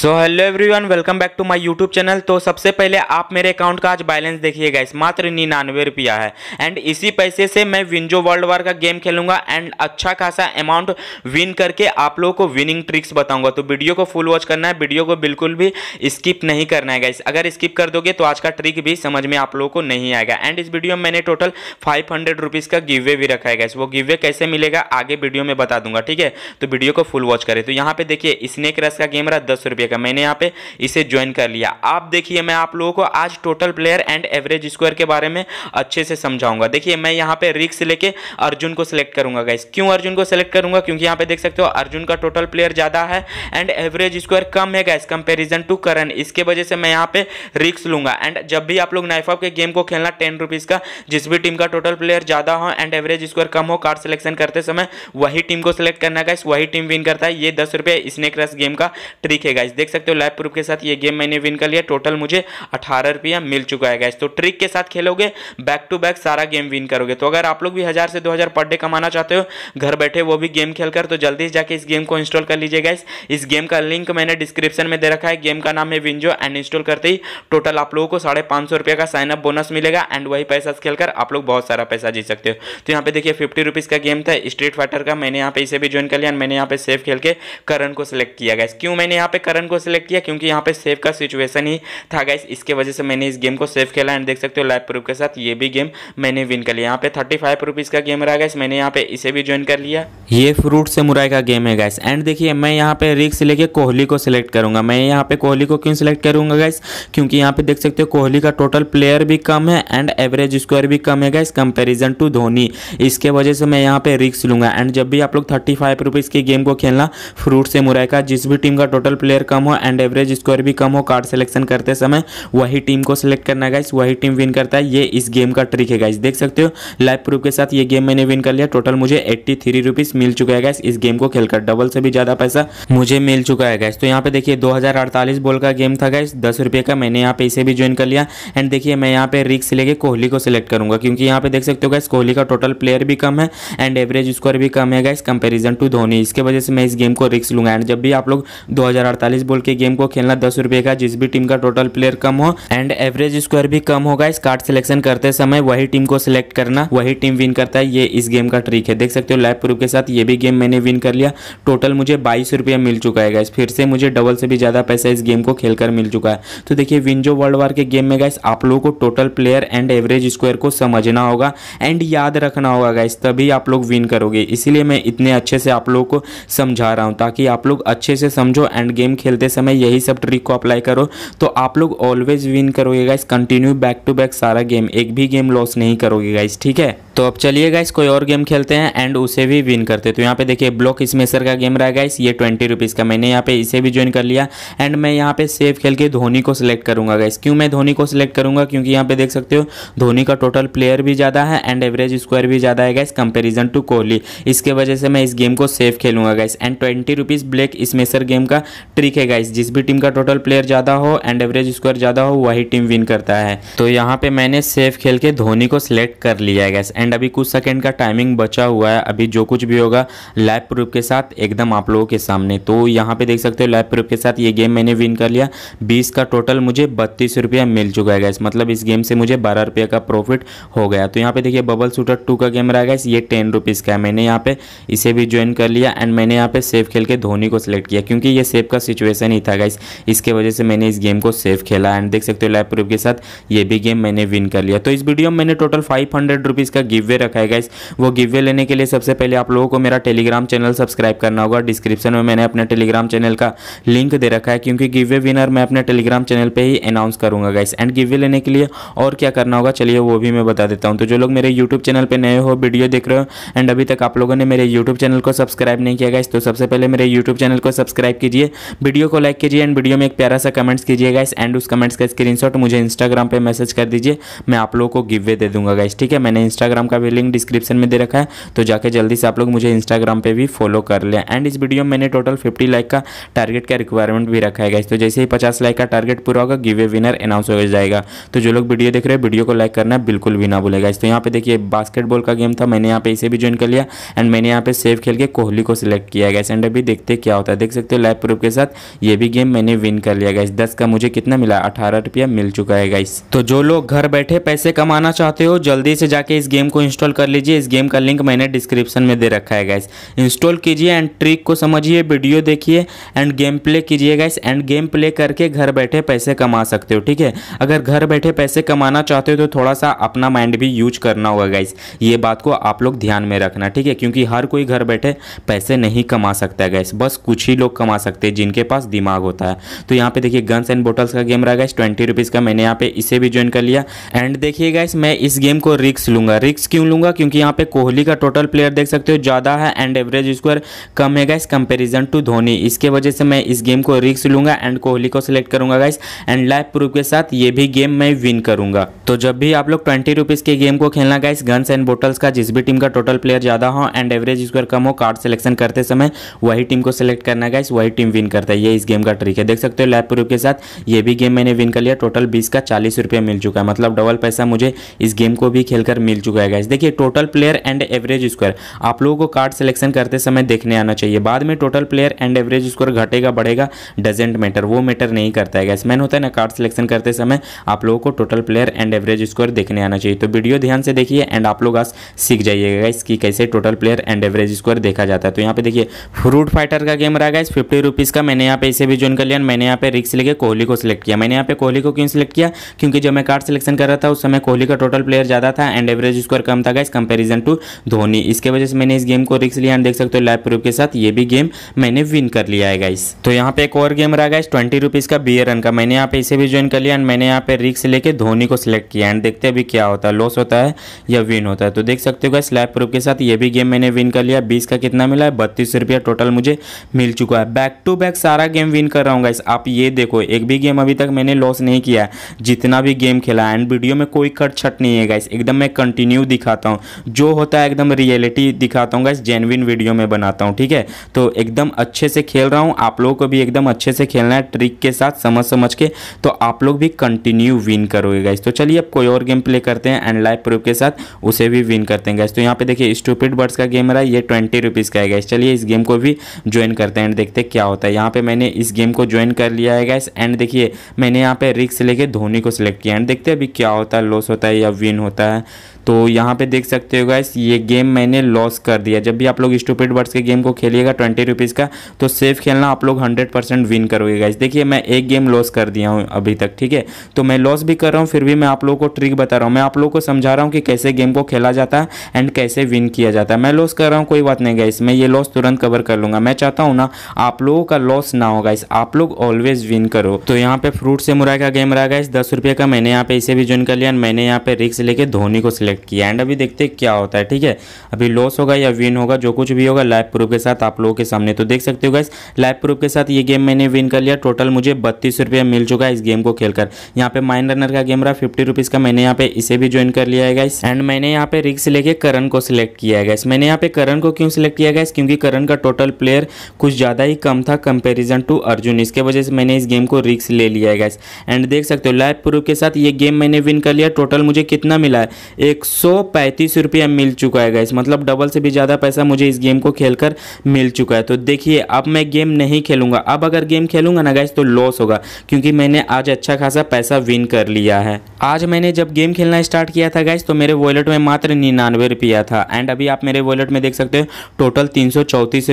so hello everyone welcome back to my YouTube channel तो सबसे पहले आप मेरे अकाउंट का आज बैलेंस देखिएगा इस मात्र निन्यानवे रुपया है एंड इसी पैसे से मैं विंजो वर्ल्ड वार का गेम खेलूंगा एंड अच्छा खासा अमाउंट विन करके आप लोगों को विनिंग ट्रिक्स बताऊंगा तो वीडियो को फुल वॉच करना है वीडियो को बिल्कुल भी स्किप नहीं करना है गाइस अगर स्किप कर दोगे तो आज का ट्रिक भी समझ में आप लोगों को नहीं आएगा एंड इस वीडियो में मैंने टोटल फाइव हंड्रेड का गिवे भी रखा है गाइस वो गिवे कैसे मिलेगा आगे वीडियो में बता दूंगा ठीक है तो वीडियो को फुल वॉच करें तो यहाँ पे देखिए स्नेक रस का गेम रहा दस रुपये रुपये का मैंने यहाँ पे इसे ज्वाइन कर लिया आप देखिए मैं आप लोगों को आज total player and average square के बारे में अच्छे से समझाऊंगा देखिए मैं यहाँ पे रिक्स लेके अर्जुन को सिलेक्ट करूंगा गाइस क्यों अर्जुन को सिलेक्ट करूंगा क्योंकि यहाँ पे देख सकते हो अर्जुन का टोटल प्लेयर ज़्यादा है एंड एवरेज स्क्वायर कम है गाइस कंपेरिजन टू करण इसके वजह से मैं यहाँ पे रिक्स लूंगा एंड जब भी आप लोग नाइफ के गेम को खेलना टेन रुपीज़ का जिस भी टीम का टोटल प्लेयर ज़्यादा हो एंड एवरेज स्क्वायर कम हो कार्ड सिलेक्शन करते समय वही टीम को सिलेक्ट करना गाइस वही टीम विन करता है ये दस रुपये स्नेक रस गेम का ट्रिक है गाइस गाइस देख सकते हो लाइव प्रूफ के साथ ये गेम मैंने विन कर लिया टोटल मुझे अठारह रुपया मिल चुका है गाइस तो ट्रिक के साथ खेलोगे बैक टू बैक सारा गेम विन करोगे तो अगर आप लोग भी हज़ार से दो हज़ार पर डे कमाना चाहते हो घर बैठे वो भी गेम खेलकर तो जल्दी से जाके इस गेम को इंस्टॉल कर लीजिए गाइस इस गेम का लिंक मैंने डिस्क्रिप्शन में दे रखा है गेम का नाम है विंजो एंड इंस्टॉल करते ही टोटल आप लोगों को साढ़े पाँच सौ रुपये का साइनअप बोनस मिलेगा एंड वही पैसा खेलकर आप लोग बहुत सारा पैसा जीत सकते हो तो यहाँ पे देखिए फिफ्टी रुपीज़ का गेम था स्ट्रीट फाइटर का मैंने यहाँ पे इसे भी ज्वाइन कर लिया एंड मैंने यहाँ पे सेफ खेल के करण को सिलेक्ट किया गया क्यों मैंने यहाँ पे करण को सिलेक्ट किया क्योंकि यहाँ पे सेव का सिचुएशन ही था गाइस इसके वजह से मैंने इस गेम को सेव खेला एंड देख सकते हो लाइव प्रूफ के साथ ये भी गेम मैंने विन कर लिया यहाँ पे थर्टी फाइव रुपीज़ का गेम रहा गाइस मैंने यहाँ पे इसे भी ज्वाइन कर लिया ये फ्रूट से मुराई का गेम है गाइस एंड देखिए मैं यहाँ पे रिक्स लेके कोहली को सिलेक्ट करूंगा मैं यहाँ पे कोहली को क्यों सिलेक्ट करूंगा गाइस क्योंकि यहाँ पे देख सकते हो कोहली का टोटल प्लेयर भी कम है एंड एवरेज स्कोर भी कम है गाइस कंपेरिजन टू धोनी इसके वजह से मैं यहाँ पे रिक्स लूंगा एंड जब भी आप लोग थर्टी फाइव रुपीज़ की गेम को खेलना फ्रूट से मुराई का जिस भी टीम का टोटल प्लेयर प्लेयर कम हो एंड एवरेज स्कोर भी कम हो कार्ड सिलेक्शन करते समय वही टीम को सिलेक्ट करना गाइस वही टीम विन करता है ये इस गेम का ट्रिक है गाइस देख सकते हो लाइव प्रूफ के साथ ये गेम मैंने विन कर लिया टोटल मुझे एट्टी थ्री रुपीज मिल चुका है गाइस इस गेम को खेलकर डबल से भी ज्यादा पैसा मुझे मिल चुका है गाइस तो यहाँ पे देखिए दो हजार अड़तालीस बॉल का गेम था गाइस दस रुपये का मैंने यहाँ पे इसे भी ज्वाइन कर लिया एंड देखिए मैं यहाँ पे रिक्स लेके कोहली को सिलेक्ट करूंगा क्योंकि यहाँ पे देख सकते हो गाइस कोहली का टोटल प्लेयर भी कम है एंड एवरेज स्कोर भी कम है गाइस कंपेरिजन टू धोनी इसके वजह से मैं इस गेम को रिक्स लूंगा एंड जब भी आप लोग दो चालीस बोल के गेम को खेलना दस रुपए का जिस भी टीम का टोटल प्लेयर कम हो एंड एवरेज स्कोर भी कम होगा इस कार्ड सिलेक्शन करते समय वही टीम को सिलेक्ट करना वही टीम विन करता है ये इस गेम का ट्रिक है देख सकते हो लाइव प्रूफ के साथ ये भी गेम मैंने विन कर लिया टोटल मुझे बाईस रुपया मिल चुका है गाइस फिर से मुझे डबल से भी ज़्यादा पैसा इस गेम को खेलकर मिल चुका है तो देखिए विंजो वर्ल्ड वार के गेम में गाइस आप लोगों को total player and average square को समझना होगा एंड याद रखना होगा गाइस तभी आप लोग विन करोगे इसीलिए मैं इतने अच्छे से आप लोगों को समझा रहा हूँ ताकि आप लोग अच्छे से समझो एंड गेम खेलते समय यही सब ट्रिक को अप्लाई करो तो आप लोग ऑलवेज विन करोगे guys continue back to back सारा गेम एक भी गेम लॉस नहीं करोगे गाइस ठीक है तो अब चलिए गाइस कोई और गेम खेलते हैं एंड उसे भी विन करते हैं तो यहाँ पे देखिए ब्लॉक स्मेसर का गेम रहा गाइस ये ट्वेंटी रुपीज़ का मैंने यहाँ पे इसे भी ज्वाइन कर लिया एंड मैं यहाँ पे सेव खेल के धोनी को सिलेक्ट करूँगा गाइस क्यों मैं धोनी को सिलेक्ट करूँगा क्योंकि यहाँ पे देख सकते हो धोनी का टोटल प्लेयर भी ज़्यादा है एंड एवरेज स्क्वायर भी ज़्यादा है गाइस कंपेरिजन टू कोहली इसके वजह से मैं इस गेम को सेफ खेलूँगा guys and twenty rupees black smasher game का ट्रिक ठीक है गाइस जिस भी टीम का टोटल प्लेयर ज़्यादा हो एंड एवरेज स्कोर ज़्यादा हो वही टीम विन करता है तो यहाँ पे मैंने सेफ खेल के धोनी को सिलेक्ट कर लिया है गैस एंड अभी कुछ सेकंड का टाइमिंग बचा हुआ है अभी जो कुछ भी होगा लाइव प्रूफ के साथ एकदम आप लोगों के सामने तो यहाँ पे देख सकते हो लाइव प्रूफ के साथ ये गेम मैंने विन कर लिया बीस का टोटल मुझे बत्तीस रुपया मिल चुका है गैस मतलब इस गेम से मुझे बारह रुपये का प्रॉफिट हो गया तो यहाँ पे देखिए बबल शूटर टू का गेम रहा गैस ये टेन रुपीज़ का है मैंने यहाँ पे इसे भी ज्वाइन कर लिया एंड मैंने यहाँ पे सेफ खेल के धोनी को सिलेक्ट किया क्योंकि ये सेफ का सिचुएशन सिचुएशन ही था गाइस इसके वजह से मैंने इस गेम को सेफ खेला एंड देख सकते हो लाइव प्रूफ के साथ ये भी गेम मैंने विन कर लिया तो इस वीडियो में मैंने टोटल फाइव हंड्रेड रुपीज़ का गिव वे रखा है गाइस वो गिव वे लेने के लिए सबसे पहले आप लोगों को मेरा टेलीग्राम चैनल सब्सक्राइब करना होगा डिस्क्रिप्शन में मैंने अपने टेलीग्राम चैनल का लिंक दे रखा है क्योंकि गिव वे विनर मैं अपने टेलीग्राम चैनल पर ही अनाउंस करूँगा गाइस एंड गिव वे लेने के लिए और क्या करना होगा चलिए वो भी मैं बता देता हूँ तो जो लोग मेरे यूट्यूब चैनल पर नए हो वीडियो देख रहे हो एंड अभी तक आप लोगों ने मेरे यूट्यूब चैनल को सब्सक्राइब नहीं किया गाइस तो सबसे पहले मेरे यूट्यूब चैनल को सब्सक्राइब कीजिए वीडियो को लाइक कीजिए एंड वीडियो में एक प्यारा सा कमेंट्स कीजिएगा इस एंड उस कमेंट्स का स्क्रीनशॉट मुझे इंस्टाग्राम पे मैसेज कर दीजिए मैं आप लोगों को गिव वे दे दूंगा गाइस ठीक है मैंने इंस्टाग्राम का भी लिंक डिस्क्रिप्शन में दे रखा है तो जाकर जल्दी से आप लोग मुझे इंस्टाग्राम पर भी फॉलो कर लें एंड इस वीडियो में मैंने टोटल फिफ्टी लाइक का टारगेट का रिक्वायरमेंट भी रखा है गाइस तो जैसे ही पचास लाइक का टारगेट पूरा होगा गिव वे विनर अनाउंस हो जाएगा तो जो लोग वीडियो देख रहे हैं वीडियो को लाइक करना बिल्कुल भी ना भूलेगा तो यहाँ पे देखिए बास्केटबॉल का गेम था मैंने यहाँ पे इसे भी ज्वाइन कर लिया एंड मैंने यहाँ पे सेव खेल के कोहली को सिलेक्ट किया गया एंड अभी देखते क्या होता है देख सकते हो लाइव प्रूफ के साथ ये भी गेम मैंने विन कर लिया गाइस दस का मुझे कितना मिला अठारह रुपया मिल चुका है गाइस तो जो लोग घर बैठे पैसे कमाना चाहते हो जल्दी से जाके इस गेम को इंस्टॉल कर लीजिए इस गेम का लिंक मैंने डिस्क्रिप्शन में दे रखा है गाइस इंस्टॉल कीजिए एंड ट्रिक को समझिए वीडियो देखिए एंड गेम प्ले कीजिए गाइस एंड गेम प्ले करके घर बैठे पैसे कमा सकते हो ठीक है अगर घर बैठे पैसे कमाना चाहते हो तो थोड़ा सा अपना माइंड भी यूज करना होगा गाइस ये बात को आप लोग ध्यान में रखना ठीक है क्योंकि हर कोई घर बैठे पैसे नहीं कमा सकता है गाइस बस कुछ ही लोग कमा सकते हैं जिनके उनके पास दिमाग होता है तो यहाँ पे देखिए गन्स एंड बोटल्स का गेम रहेगा इस ट्वेंटी रुपीज़ का मैंने यहाँ पे इसे भी ज्वाइन कर लिया एंड देखिए इस मैं इस गेम को रिक्स लूँगा रिक्स क्यों लूँगा क्योंकि यहाँ पे कोहली का टोटल प्लेयर देख सकते हो ज़्यादा है एंड एवरेज स्कोर कम है गाइस कंपेरिजन टू धोनी इसके वजह से मैं इस गेम को रिक्स लूँगा एंड कोहली को सिलेक्ट करूँगा गाइस एंड लाइफ प्रूफ के साथ ये भी गेम मैं विन करूँगा तो जब भी आप लोग ट्वेंटी रुपीज़ के गेम को खेलना गाइस गन्स एंड बोटल्स का जिस भी टीम का टोटल प्लेयर ज़्यादा हो एंड एवरेज स्कोर कम हो कार्ड सिलेक्शन करते समय वही टीम को सिलेक्ट करना गाइस वही टीम विन करते सकता है ये इस गेम का ट्रिक है देख सकते हो लैब प्रूफ के साथ ये भी गेम मैंने विन कर लिया टोटल बीस का चालीस रुपया मिल चुका है मतलब डबल पैसा मुझे इस गेम को भी खेलकर मिल चुका है देखिए total player and average score आप लोगों को कार्ड सिलेक्शन करते समय देखने आना चाहिए बाद में total player and average score घटेगा बढ़ेगा डजेंट मैटर वो मैटर नहीं करता है गैस मैन होता है ना कार्ड सिलेक्शन करते समय आप लोगों को total player and average score देखने आना चाहिए तो वीडियो ध्यान से देखिए एंड आप लोग आज सीख जाइएगा इसकी कैसे total player and average score देखा जाता है तो यहाँ पे देखिए फ्रूट फाइटर का गेम रहा गाइस फिफ्टी रुपीज़ का मैंने मैंने यहाँ पे इसे भी ज्वाइन कर लिया मैंने यहाँ पे रिक्स लेके कोहली को सिलेक्ट किया मैंने यहाँ पे कोहली को क्यों सिलेक्ट किया क्योंकि जब मैं कार्ड सिलेक्शन कर रहा था उस समय कोहली का टोटल प्लेयर ज़्यादा था एंड एवरेज स्कोर कम था इस कंपेरिजन टू धोनी इसके वजह से मैंने इस गेम को रिक्स लिया एंड देख सकते हो लाइव प्रूफ के साथ ये भी गेम मैंने विन कर लिया है गाइस तो यहाँ पे एक और गेम रहा गाइस ट्वेंटी रुपीज़ का बी रन का मैंने यहाँ पे इसे भी ज्वाइन कर लिया एंड मैंने यहाँ पे रिक्स लेके धोनी को सिलेक्ट किया एंड देखते अभी क्या होता है लॉस होता है या विन होता है तो देख सकते हो गाइस लाइव प्रूफ के साथ ये भी गेम मैंने विन कर लिया बीस का कितना मिला है बत्तीस रुपया टोटल मुझे मिल चुका है बैक टू बैक सारा गेम विन कर रहा हूँ गाइस आप ये देखो एक भी गेम अभी तक मैंने लॉस नहीं किया है जितना भी गेम खेला एंड वीडियो में कोई कट छट नहीं है गाइस एकदम मैं कंटिन्यू दिखाता हूँ जो होता है एकदम रियलिटी दिखाता हूँ गाइस जेनविन वीडियो में बनाता हूँ ठीक है तो एकदम अच्छे से खेल रहा हूँ आप लोगों को भी एकदम अच्छे से खेलना है ट्रिक के साथ समझ समझ के तो आप लोग भी कंटिन्यू विन करोगे गाइस तो चलिए अब कोई और गेम प्ले करते हैं एंड लाइव प्रूफ के साथ उसे भी विन करते हैं गाइस तो यहाँ पे देखिए स्टूपिड बर्ड्स का गेम रहा है ये ट्वेंटी रुपीज़ का है गाइस चलिए इस गेम को भी ज्वाइन करते हैं एंड देखते हैं क्या होता है यहाँ पे मैंने इस गेम को ज्वाइन कर लिया है गैस एंड देखिए मैंने यहाँ पे रिक्स लेके धोनी को सिलेक्ट किया एंड देखते हैं अभी क्या होता है लॉस होता है या विन होता है तो यहाँ पे देख सकते हो गाइस ये गेम मैंने लॉस कर दिया जब भी आप लोग स्टूपिड वर्ड्स के गेम को खेलिएगा ट्वेंटी रुपीज़ का तो सेफ खेलना आप लोग हंड्रेड परसेंट विन करोगे गाइस देखिए मैं एक गेम लॉस कर दिया हूँ अभी तक ठीक है तो मैं लॉस भी कर रहा हूँ फिर भी मैं आप लोगों को ट्रिक बता रहा हूँ मैं आप लोगों को समझा रहा हूँ कि कैसे गेम को खेला जाता है एंड कैसे विन किया जाता है मैं लॉस कर रहा हूँ कोई बात नहीं गाइस मैं ये लॉस तुरंत कवर कर लूँगा मैं चाहता हूँ ना आप लोगों का लॉस ना हो गाइस आप लोग ऑलवेज विन करो तो यहाँ पे फ्रूट से मुराई का गेम रहा गाइस दस रुपये का मैंने यहाँ पे इसे भी ज्वाइन कर लिया मैंने यहाँ पे रिक्स लेके धोनी को सिलेक्ट सेलेक्ट किया एंड अभी देखते हैं क्या होता है ठीक है अभी लॉस होगा या विन होगा जो कुछ भी होगा लाइव प्रूफ के साथ आप लोगों के सामने तो देख सकते हो गाइस लाइव प्रूफ के साथ ये गेम मैंने विन कर लिया टोटल मुझे बत्तीस रुपया मिल चुका है इस गेम को खेलकर यहाँ पे माइंड रनर का गेम रहा फिफ्टी रुपीज़ का मैंने यहाँ पे इसे भी ज्वाइन कर लिया है गाइस एंड मैंने यहाँ पे रिक्स लेके करण को सिलेक्ट किया है गाइस मैंने यहाँ पे करण को क्यों सिलेक्ट किया गया क्योंकि करण का टोटल प्लेयर कुछ ज़्यादा ही कम था कंपेरिजन टू अर्जुन इसके वजह से मैंने इस गेम को रिक्स ले लिया है गाइस एंड देख सकते हो लाइव प्रूफ के साथ ये गेम मैंने विन कर लिया टोटल मुझे कितना मिला है एक सौ पैंतीस रुपया मिल चुका है गाइस मतलब डबल से भी ज़्यादा पैसा मुझे इस गेम को खेलकर मिल चुका है तो देखिए अब मैं गेम नहीं खेलूँगा अब अगर गेम खेलूँगा ना गाइस तो लॉस होगा क्योंकि मैंने आज अच्छा खासा पैसा विन कर लिया है आज मैंने जब गेम खेलना स्टार्ट किया था गाइस तो मेरे वॉलेट में मात्र निन्यानवे रुपया था एंड अभी आप मेरे वॉलेट में देख सकते हो टोटल तीन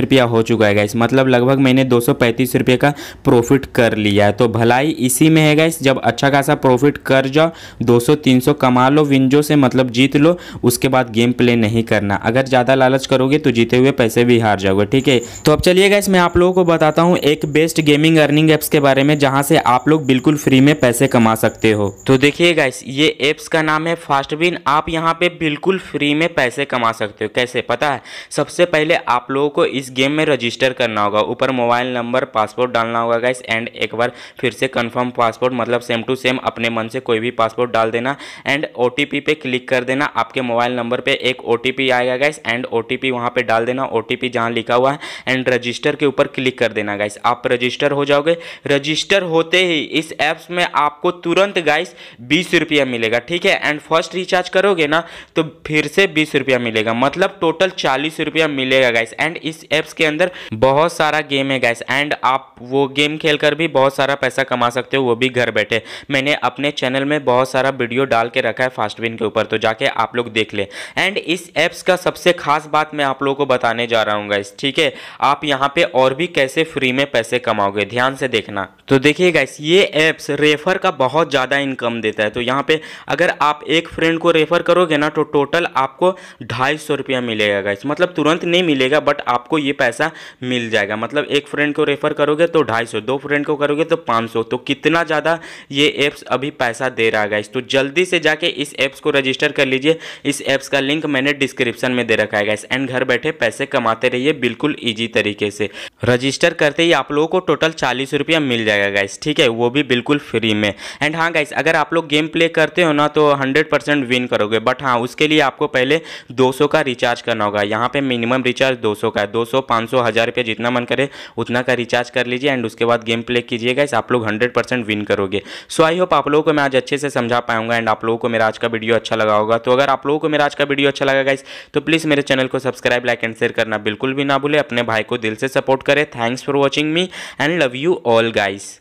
रुपया हो चुका है गाइस मतलब लगभग मैंने दो रुपये का प्रॉफिट कर लिया है तो भलाई इसी में है गाइस जब अच्छा खासा प्रॉफिट कर जाओ दो सौ कमा लो विंजो से मतलब जीत लो उसके बाद गेम प्ले नहीं करना अगर ज़्यादा लालच करोगे तो जीते हुए पैसे भी हार जाओगे ठीक है तो अब चलिए गैस मैं आप लोगों को बताता हूँ एक बेस्ट गेमिंग अर्निंग एप्स के बारे में जहाँ से आप लोग बिल्कुल फ्री में पैसे कमा सकते हो तो देखिए गैस ये एप्स का नाम है फास्टबिन आप यहाँ पे बिल्कुल फ्री में पैसे कमा सकते हो कैसे पता है सबसे पहले आप लोगों को इस गेम में रजिस्टर करना होगा ऊपर मोबाइल नंबर पासपोर्ट डालना होगा गैस एंड एक बार फिर से कन्फर्म पासपोर्ट मतलब सेम टू सेम अपने मन से कोई भी पासपोर्ट डाल देना एंड ओ पे क्लिक कर देना आपके मोबाइल नंबर पे एक ओ आएगा guys and O T P वहाँ पर डाल देना ओ टी जहाँ लिखा हुआ है एंड रजिस्टर के ऊपर क्लिक कर देना गाइस आप रजिस्टर हो जाओगे रजिस्टर होते ही इस ऐप्स में आपको तुरंत गाइस बीस रुपया मिलेगा ठीक है एंड फर्स्ट रिचार्ज करोगे ना तो फिर से बीस रुपया मिलेगा मतलब टोटल चालीस रुपया मिलेगा गाइस एंड इस ऐप्स के अंदर बहुत सारा गेम है गाइस एंड आप वो गेम खेलकर भी बहुत सारा पैसा कमा सकते हो वो भी घर बैठे मैंने अपने चैनल में बहुत सारा वीडियो डाल के रखा है फास्ट विन के ऊपर तो जाके जाके आप लोग देख ले एंड इस एप्स का सबसे खास बात मैं आप लोगों को बताने जा रहा हूँ गाइस ठीक है आप यहाँ पे और भी कैसे फ्री में पैसे कमाओगे ध्यान से देखना तो देखिए गाइस ये एप्स रेफर का बहुत ज़्यादा इनकम देता है तो यहाँ पे अगर आप एक फ्रेंड को रेफर करोगे ना तो टोटल आपको ढाई सौ रुपया मिलेगा गाइस मतलब तुरंत नहीं मिलेगा बट आपको ये पैसा मिल जाएगा मतलब एक फ्रेंड को रेफर करोगे तो ढाई सौ दो फ्रेंड को करोगे तो पाँच सौ तो कितना ज़्यादा ये एप्स अभी पैसा दे रहा है गाइस तो जल्दी से जाके इस एप्स को रजिस्टर कर लीजिए इस ऐप्स का लिंक मैंने डिस्क्रिप्शन में दे रखा है एंड घर बैठे पैसे कमाते रहिए बिल्कुल ईजी तरीके से रजिस्टर करते ही आप लोगों को टोटल चालीस रुपया मिल जाएगा गैस ठीक है वो भी बिल्कुल फ्री में एंड हाँ गैस अगर आप लोग गेम प्ले करते हो ना तो 100 परसेंट विन करोगे बट हाँ उसके लिए आपको पहले दो सौ का रिचार्ज करना होगा यहाँ पे मिनिमम रिचार्ज दो सौ का है दो सौ पाँच सौ हज़ार रुपये जितना मन करे उतना का रिचार्ज कर लीजिए एंड उसके बाद गेम प्ले कीजिए गैस आप लोग हंड्रेड परसेंट विन करोगे सो आई होप आप लोगों को मैं आज अच्छे से समझा पाऊंगा एंड आप लोगों को मेरा आज का वीडियो अच्छा लगा होगा तो अगर आप लोगों को मेरा आज का वीडियो अच्छा लगा गाइस तो प्लीज़ मेरे चैनल को सब्सक्राइब लाइक एंड शेयर करना बिल्कुल भी ना भूले अपने भाई को दिल से सपोर्ट करें thanks for watching me and love you all guys